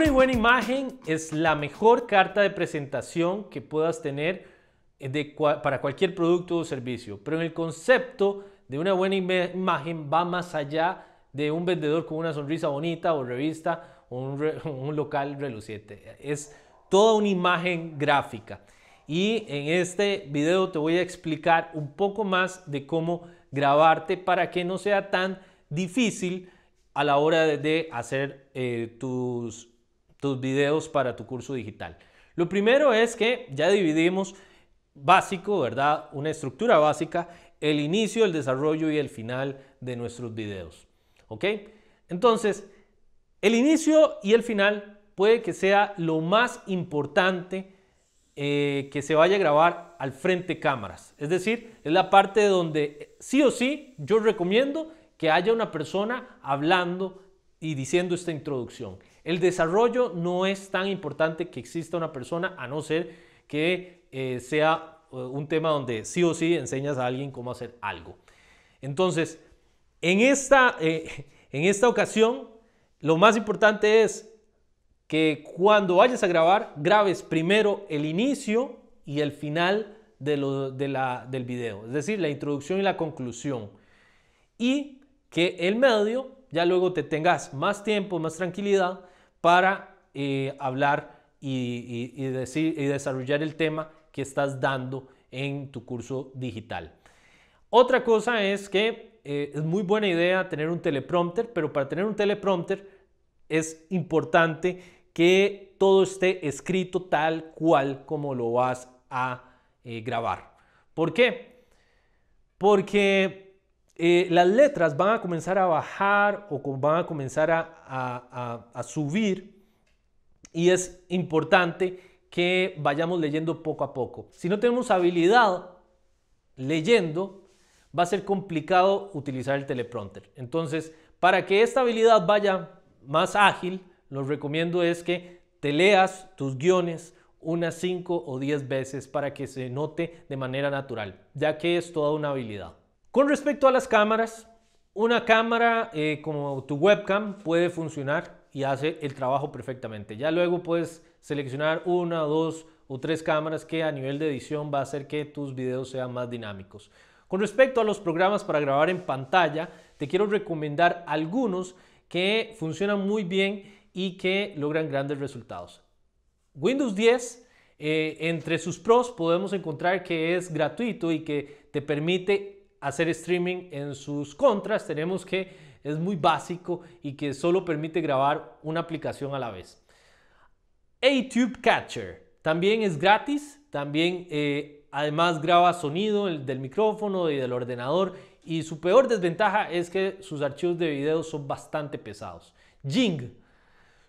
Una buena imagen es la mejor carta de presentación que puedas tener eh, para cualquier producto o servicio, pero en el concepto de una buena imagen va más allá de un vendedor con una sonrisa bonita o revista o un, un local reluciente. Es toda una imagen gráfica. Y en este video te voy a explicar un poco más de cómo grabarte para que no sea tan difícil a la hora de hacer eh, tus tus videos para tu curso digital. Lo primero es que ya dividimos básico, ¿verdad? Una estructura básica, el inicio, el desarrollo y el final de nuestros videos. ¿Ok? Entonces, el inicio y el final puede que sea lo más importante eh, que se vaya a grabar al frente cámaras. Es decir, es la parte donde sí o sí yo recomiendo que haya una persona hablando y diciendo esta introducción. El desarrollo no es tan importante que exista una persona a no ser que eh, sea eh, un tema donde sí o sí enseñas a alguien cómo hacer algo. Entonces, en esta, eh, en esta ocasión, lo más importante es que cuando vayas a grabar, grabes primero el inicio y el final de del video, es decir, la introducción y la conclusión. Y que el medio ya luego te tengas más tiempo, más tranquilidad para eh, hablar y, decir, y desarrollar el tema que estás dando en tu curso digital. Otra cosa es que eh, es muy buena idea tener un teleprompter, pero para tener un teleprompter es importante que todo esté escrito tal cual como lo vas a eh, grabar. ¿Por qué? Porque eh, las letras van a comenzar a bajar o van a comenzar a, subir y es importante que vayamos leyendo poco a poco. Si no tenemos habilidad leyendo, va a ser complicado utilizar el teleprompter. Entonces, para que esta habilidad vaya más ágil, lo recomiendo es que te leas tus guiones unas 5 o 10 veces para que se note de manera natural, ya que es toda una habilidad. Con respecto a las cámaras, una cámara eh, como tu webcam puede funcionar y hace el trabajo perfectamente. Ya luego puedes seleccionar una, dos o tres cámaras que a nivel de edición va a hacer que tus videos sean más dinámicos. Con respecto a los programas para grabar en pantalla, te quiero recomendar algunos que funcionan muy bien y que logran grandes resultados. Windows 10, eh, entre sus pros podemos encontrar que es gratuito y que te permite hacer streaming en sus contras tenemos que es muy básico y que solo permite grabar una aplicación a la vez. ATube Catcher también es gratis, también eh, además graba sonido del micrófono y del ordenador y su peor desventaja es que sus archivos de video son bastante pesados. Jing.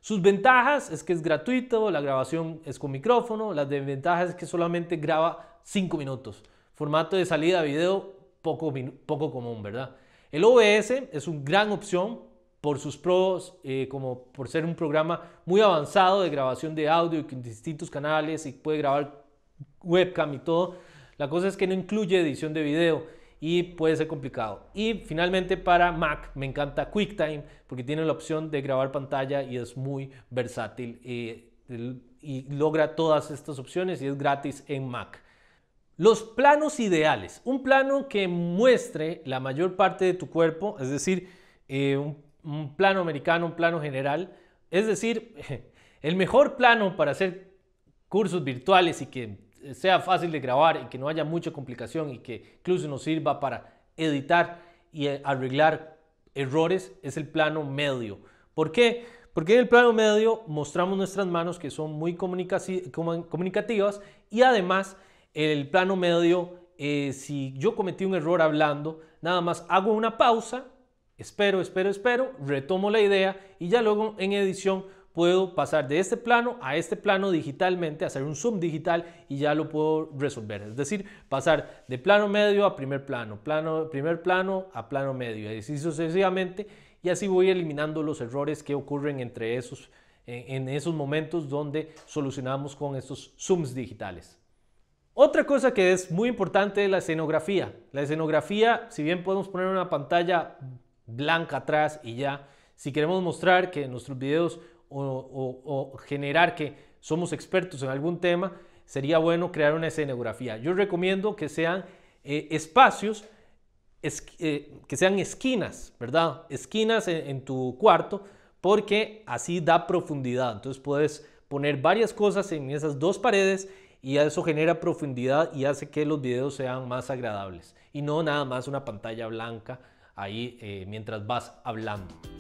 Sus ventajas es que es gratuito, la grabación es con micrófono, las desventajas es que solamente graba 5 minutos. Formato de salida de video poco, poco común, ¿verdad? El OBS es una gran opción por sus pros, eh, como por ser un programa muy avanzado de grabación de audio en distintos canales y puede grabar webcam y todo. La cosa es que no incluye edición de video y puede ser complicado. Y finalmente para Mac me encanta QuickTime porque tiene la opción de grabar pantalla y es muy versátil eh, y logra todas estas opciones y es gratis en Mac. Los planos ideales, un plano que muestre la mayor parte de tu cuerpo, es decir, eh, un, un plano americano, un plano general, es decir, el mejor plano para hacer cursos virtuales y que sea fácil de grabar y que no haya mucha complicación y que incluso nos sirva para editar y eh, arreglar errores es el plano medio. ¿Por qué? Porque en el plano medio mostramos nuestras manos que son muy comunicativas y además el plano medio, eh, si yo cometí un error hablando, nada más hago una pausa, espero, espero, espero, retomo la idea y ya luego en edición puedo pasar de este plano a este plano digitalmente, hacer un zoom digital y ya lo puedo resolver. Es decir, pasar de plano medio a primer plano, plano primer plano a plano medio, y así sucesivamente. Y así voy eliminando los errores que ocurren entre esos, en esos momentos donde solucionamos con estos zooms digitales. Otra cosa que es muy importante es la escenografía. La escenografía, si bien podemos poner una pantalla blanca atrás y ya, si queremos mostrar que nuestros videos o, generar que somos expertos en algún tema, sería bueno crear una escenografía. Yo recomiendo que sean eh, espacios, eh, que sean esquinas, ¿verdad? Esquinas en tu cuarto, porque así da profundidad. Entonces puedes poner varias cosas en esas dos paredes y eso genera profundidad y hace que los videos sean más agradables y no nada más una pantalla blanca ahí eh, mientras vas hablando.